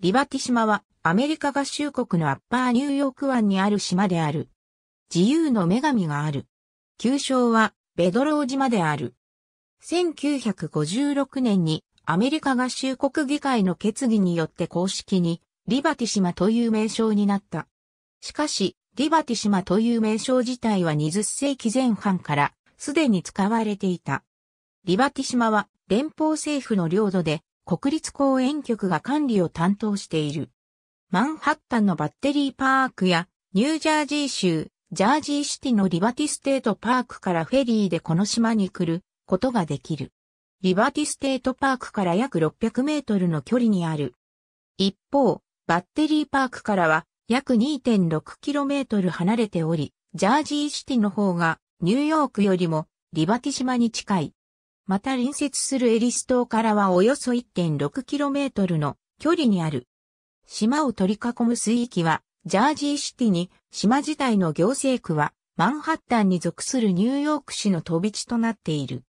リバティ島はアメリカ合衆国のアッパーニューヨーク湾にある島である。自由の女神がある。旧称はベドロー島である。1956年にアメリカ合衆国議会の決議によって公式にリバティ島という名称になった。しかし、リバティ島という名称自体は20世紀前半からすでに使われていた。リバティ島は連邦政府の領土で国立公園局が管理を担当している。マンハッタンのバッテリーパークやニュージャージー州、ジャージーシティのリバティステートパークからフェリーでこの島に来ることができる。リバティステートパークから約600メートルの距離にある。一方、バッテリーパークからは約 2.6km 離れており、ジャージーシティの方がニューヨークよりもリバティ島に近い。また隣接するエリス島からはおよそ 1.6km の距離にある。島を取り囲む水域は、ジャージーシティに、島自体の行政区は、マンハッタンに属するニューヨーク市の飛び地となっている。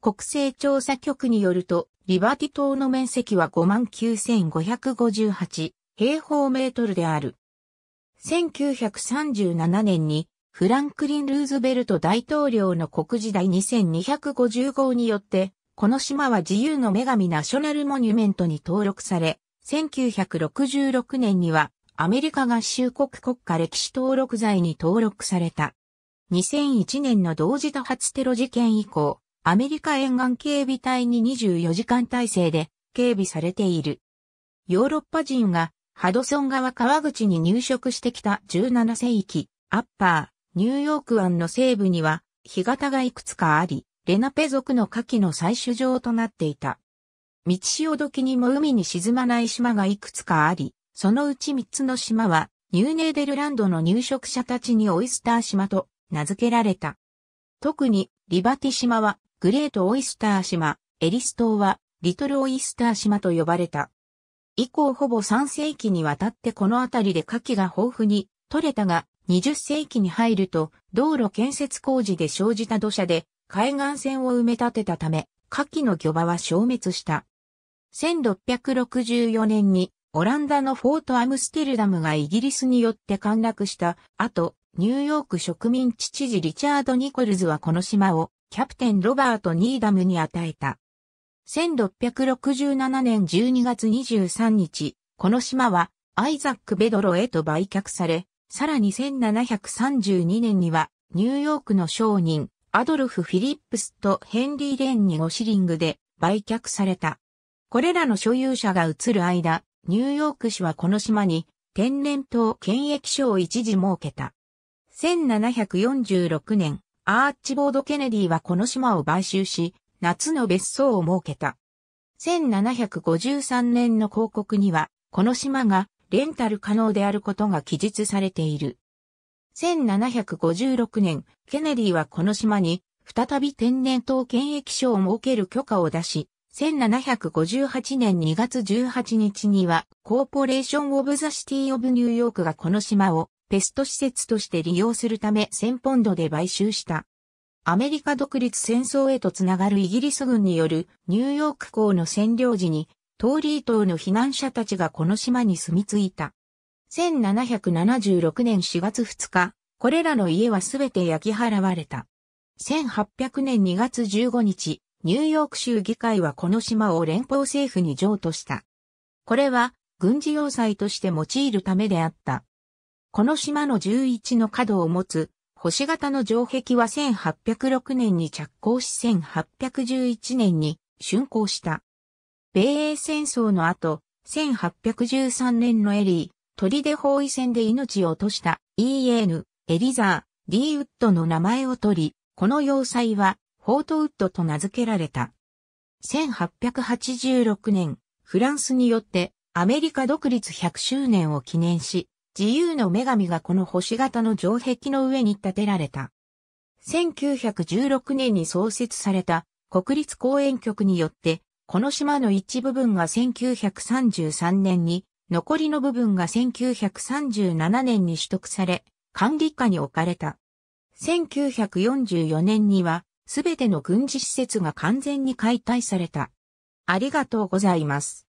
国勢調査局によると、リバティ島の面積は59,558平方メートルである。1937年にフランクリン・ルーズベルト大統領の国時代2250号によって、この島は自由の女神ナショナルモニュメントに登録され、1966年にはアメリカ合衆国国家歴史登録罪に登録された。2001年の同時多発テロ事件以降、アメリカ沿岸警備隊に24時間体制で警備されている。ヨーロッパ人がハドソン川川口に入植してきた17世紀、アッパー、ニューヨーク湾の西部には、干潟がいくつかあり、レナペ族の夏季の採取場となっていた。道潮時にも海に沈まない島がいくつかあり、そのうち三つの島は、ニューネーデルランドの入植者たちにオイスター島と名付けられた。特に、リバティ島は、グレートオイスター島、エリス島は、リトルオイスター島と呼ばれた。以降ほぼ3世紀にわたってこの辺りで牡蠣が豊富に取れたが、20世紀に入ると、道路建設工事で生じた土砂で、海岸線を埋め立てたため、下記の漁場は消滅した。1664年に、オランダのフォートアムステルダムがイギリスによって陥落した後、ニューヨーク植民地知事リチャード・ニコルズはこの島をキャプテン・ロバート・ニーダムに与えた。1667年12月23日、この島はアイザック・ベドロへと売却され、さらに1732年には、ニューヨークの商人、アドルフ・フィリップスとヘンリー・レンに5シリングで売却された。これらの所有者が移る間、ニューヨーク市はこの島に天然痘検疫所を一時設けた。1746年、アーチボード・ケネディはこの島を買収し、夏の別荘を設けた。1753年の広告には、この島がレンタル可能であることが記述されている。1756年、ケネディはこの島に、再び天然痘検疫所を設ける許可を出し、1758年2月18日には、コーポレーション・オブ・ザ・シティ・オブ・ニューヨークがこの島をペスト施設として利用するため1000ポンドで買収した。アメリカ独立戦争へとつながるイギリス軍によるニューヨーク港の占領時にトーリー島の避難者たちがこの島に住み着いた。1776年4月2日、これらの家はすべて焼き払われた。1800年2月15日、ニューヨーク州議会はこの島を連邦政府に譲渡した。これは軍事要塞として用いるためであった。この島の11の角を持つ星型の城壁は1806年に着工し1811年に竣工した。米英戦争の後、1813年のエリー、砦包囲戦で命を落とした E.N. エリザー・ D ウッドの名前を取り、この要塞は、フォートウッドと名付けられた。1886年、フランスによってアメリカ独立100周年を記念し、自由の女神がこの星型の城壁の上に建てられた。1916年に創設された国立公園局によってこの島の一部分が1933年に、残りの部分が1937年に取得され、管理下に置かれた。1944年には、すべての軍事施設が完全に解体された。ありがとうございます。